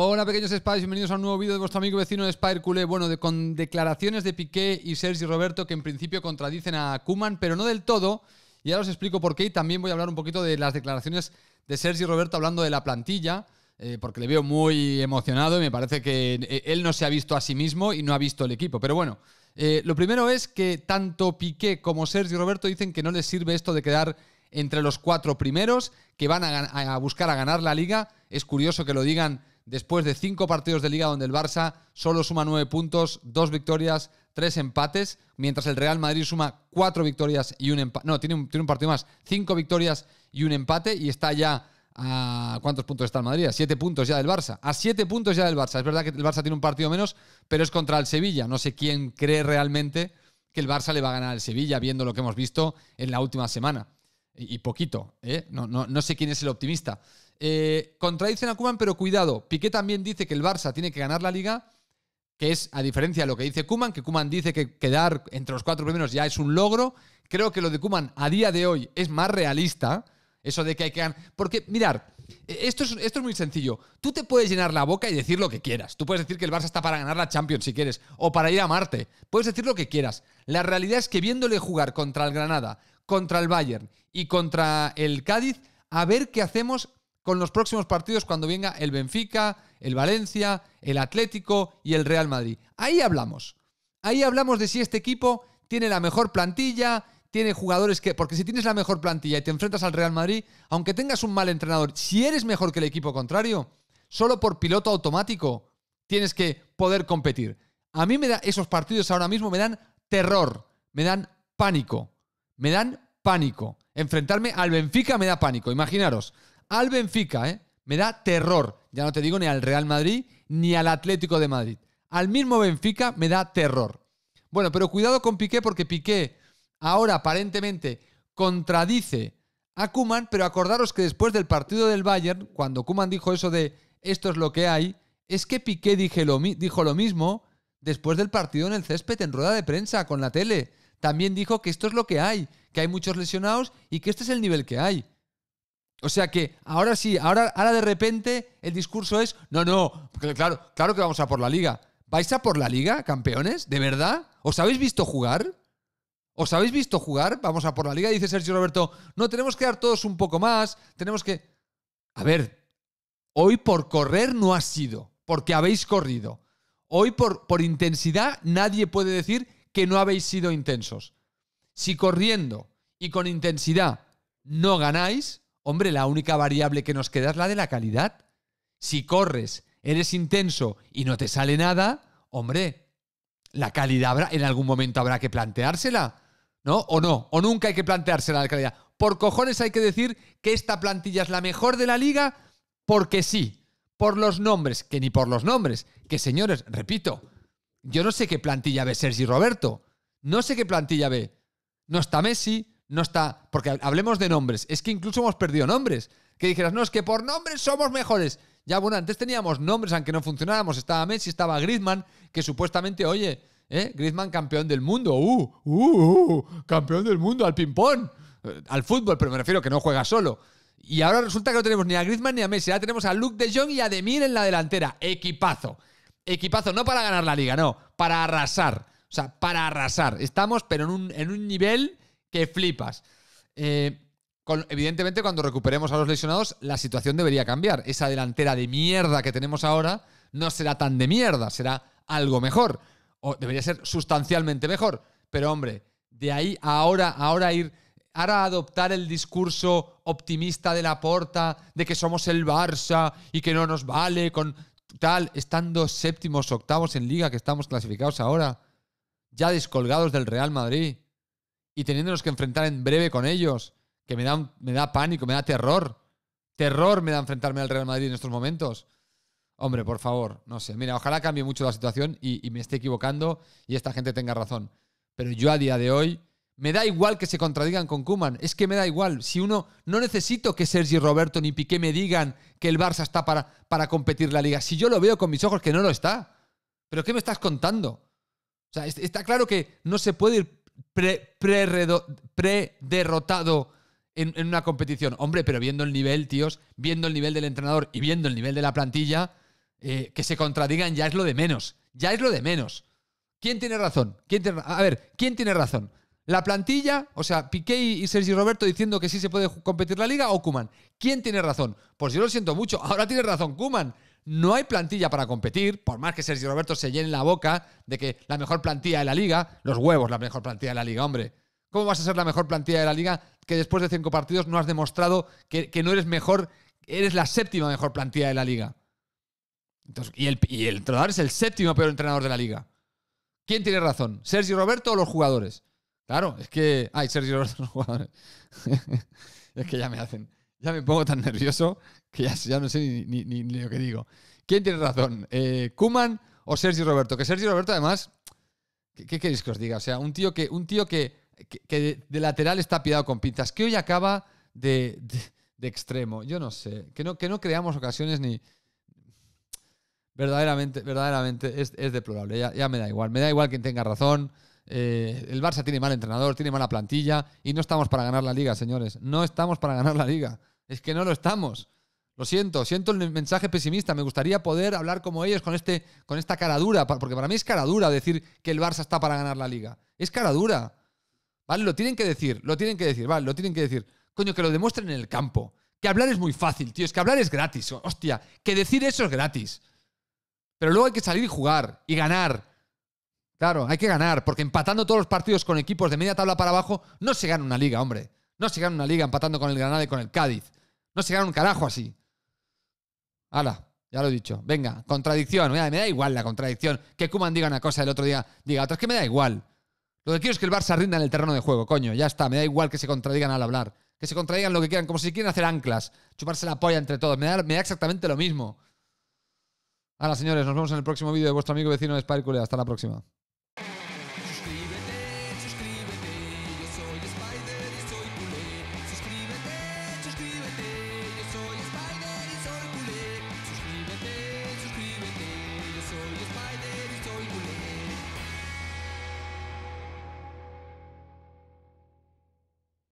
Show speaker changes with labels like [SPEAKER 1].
[SPEAKER 1] Hola pequeños Spires, bienvenidos a un nuevo vídeo de vuestro amigo vecino de Spire Cule. Bueno, con declaraciones de Piqué y Sergi Roberto que en principio contradicen a Kuman, pero no del todo. Y ahora os explico por qué. Y también voy a hablar un poquito de las declaraciones de Sergi Roberto hablando de la plantilla, eh, porque le veo muy emocionado y me parece que eh, él no se ha visto a sí mismo y no ha visto el equipo. Pero bueno, eh, lo primero es que tanto Piqué como Sergi Roberto dicen que no les sirve esto de quedar entre los cuatro primeros, que van a buscar a ganar la liga. Es curioso que lo digan después de cinco partidos de liga donde el Barça solo suma nueve puntos, dos victorias, tres empates, mientras el Real Madrid suma cuatro victorias y un empate. No, tiene un, partido más, cinco victorias y un empate y está ya a cuántos puntos está el Madrid, a siete puntos ya del Barça, a siete puntos ya del Barça. Es verdad que el Barça tiene un partido menos, pero es contra el Sevilla. No sé quién cree realmente que el Barça le va a ganar al Sevilla, viendo lo que hemos visto en la última semana y poquito. ¿eh? No, no, sé quién es el optimista. Eh, contradicen a Kuman, pero cuidado. Piqué también dice que el Barça tiene que ganar la liga, que es a diferencia de lo que dice Kuman, que Kuman dice que quedar entre los cuatro primeros ya es un logro. Creo que lo de Kuman a día de hoy es más realista. Eso de que hay que ganar. Porque, mirar, e-, esto es, esto es muy sencillo. Tú te puedes llenar la boca y decir lo que quieras. Tú puedes decir que el Barça está para ganar la Champions si quieres, o para ir a Marte. Puedes decir lo que quieras. La realidad es que viéndole jugar contra el Granada, contra el Bayern y contra el Cádiz, a ver qué hacemos con los próximos partidos cuando venga el Benfica, el Valencia, el Atlético y el Real Madrid. Ahí hablamos. Ahí hablamos de si este equipo tiene la mejor plantilla, tiene jugadores que... Porque si tienes la mejor plantilla y te enfrentas al Real Madrid, aunque tengas un mal entrenador, si eres mejor que el equipo contrario, solo por piloto automático tienes que poder competir. A mí me da, esos partidos ahora mismo me dan terror, me dan pánico me dan pánico. Enfrentarme al Benfica me da pánico. Imaginaros, al Benfica, ¿eh? Me da terror. Ya no te digo ni al Real Madrid ni al Atlético de Madrid. Al mismo Benfica me da terror. Bueno, pero cuidado con Piqué porque Piqué ahora aparentemente contradice a Kuman, pero acordaros que después del partido del Bayern, cuando Kuman dijo eso de esto es lo que hay, es que Piqué dijo lo mismo después del partido en el césped en rueda de prensa con la tele también dijo que esto es lo que hay, que hay muchos lesionados y que este es el nivel que hay. O sea que ahora sí, ahora, ahora de repente el discurso es, no, no, claro, claro que vamos a por la liga. ¿Vais a por la liga, campeones? ¿De verdad? ¿Os habéis visto jugar? ¿Os habéis visto jugar? Vamos a por la liga, dice Sergio Roberto. No, tenemos que dar todos un poco más, tenemos que... A ver, hoy por correr no ha sido, porque habéis corrido. Hoy por, por intensidad nadie puede decir que no habéis sido intensos. Si corriendo y con intensidad no ganáis, hombre, la única variable que nos queda es la de la calidad. Si corres, eres intenso y no te sale nada, hombre, la calidad habrá, en algún momento habrá que planteársela, ¿no? O no, o nunca hay que planteársela la calidad. Por cojones hay que decir que esta plantilla es la mejor de la liga porque sí, por los nombres, que ni por los nombres, que señores, repito, yo no sé qué plantilla ve Sergi Roberto. No sé qué plantilla ve. No está Messi, no está. Porque hablemos de nombres. Es que incluso hemos perdido nombres. Que dijeras, no, es que por nombres somos mejores. Ya, bueno, antes teníamos nombres, aunque no funcionábamos. Estaba Messi, estaba Griezmann, que supuestamente, oye, ¿eh? Griezmann campeón del mundo. ¡Uh! ¡Uh! uh campeón del mundo al ping-pong. Eh, al fútbol, pero me refiero que no juega solo. Y ahora resulta que no tenemos ni a Griezmann ni a Messi. Ahora tenemos a Luke de Jong y a Demir en la delantera. Equipazo equipazo, no para ganar la liga, no, para arrasar. O sea, para arrasar. Estamos, pero en un, nivel que flipas. Eh, evidentemente, cuando recuperemos a los lesionados, la situación debería cambiar. Esa delantera de mierda que tenemos ahora no será tan de mierda, será algo mejor. O debería ser sustancialmente mejor. Pero hombre, de ahí a ahora, ahora ir ahora adoptar el discurso optimista de la porta de que somos el Barça y que no nos vale con tal, estando séptimos, octavos en liga, que estamos clasificados ahora, ya descolgados del Real Madrid y teniéndonos que enfrentar en breve con ellos, que me da, me da pánico, me da terror. Terror me da enfrentarme al Real Madrid en estos momentos. Hombre, por favor, no sé. Mira, ojalá cambie mucho la situación y me esté equivocando y esta gente tenga razón. Pero yo a día de hoy me da igual que se contradigan con Kuman, es que me da igual. Si uno no necesito que Sergi Roberto ni Piqué me digan que el Barça está para, para competir la liga. Si yo lo veo con mis ojos que no lo está. ¿Pero qué me estás contando? O sea, está claro que no se puede ir pre-derrotado en, una competición. Hombre, pero viendo el nivel, tíos, viendo el nivel del entrenador y viendo el nivel de la plantilla, eh, que se contradigan ya es lo de menos. Ya es lo de menos. ¿Quién tiene razón? ¿Quién a ver, ¿quién tiene razón? La plantilla, o sea, Piqué y Sergi Roberto diciendo que sí se puede competir la liga o Kuman. ¿Quién tiene razón? Pues yo lo siento mucho, ahora tienes razón Kuman. No hay plantilla para competir, por más que Sergi Roberto se llene la boca de que la mejor plantilla de la liga, los huevos, la mejor plantilla de la liga, hombre. ¿Cómo vas a ser la mejor plantilla de la liga que después de cinco partidos no has demostrado que, no eres mejor, eres la séptima mejor plantilla de la liga? y, el, y entrenador es el séptimo peor entrenador de la liga. ¿Quién tiene razón? ¿Sergi Roberto o los jugadores? Claro, es que. Ay, Sergio Roberto es que ya me hacen. Ya me pongo tan nervioso que ya, no sé ni, lo que digo. ¿Quién tiene razón? Eh, ¿Kuman o Sergio Roberto? Que Sergio Roberto, además. ¿qué, queréis que os diga? O sea, un tío que, un tío que, de, lateral está pillado con pintas. que hoy acaba de, extremo. Yo no sé. Que no, que no creamos ocasiones ni. Verdaderamente, verdaderamente es, es deplorable. Ya, ya me da igual. Me da igual quien tenga razón. Eh, el Barça tiene mal entrenador, tiene mala plantilla y no estamos para ganar la liga, señores. No estamos para ganar la liga. Es que no lo estamos. Lo siento, siento el mensaje pesimista. Me gustaría poder hablar como ellos con, este, con esta cara dura, porque para mí es cara dura decir que el Barça está para ganar la liga. Es cara dura. ¿Vale? Lo tienen que decir, lo tienen que decir, ¿vale? Lo tienen que decir. Coño, que lo demuestren en el campo. Que hablar es muy fácil, tío. Es que hablar es gratis. Hostia, que decir eso es gratis. Pero luego hay que salir y jugar y ganar Claro, hay que ganar, porque empatando todos los partidos con equipos de media tabla para abajo, no se gana una liga, hombre. No se gana una liga empatando con el Granada y con el Cádiz. No se gana un carajo así. Hala, ya lo he dicho. Venga, contradicción. Me da, igual la contradicción. Que Kuman diga una cosa el otro día diga otra. Es que me da igual. Lo que quiero es que el Barça rinda en el terreno de juego, coño. Ya está. Me da igual que se contradigan al hablar. Que se contradigan lo que quieran. Como si quieren hacer anclas. Chuparse la polla entre todos. Me da, exactamente lo mismo. Hala, señores, nos vemos en el próximo vídeo de vuestro amigo vecino de Hasta la próxima.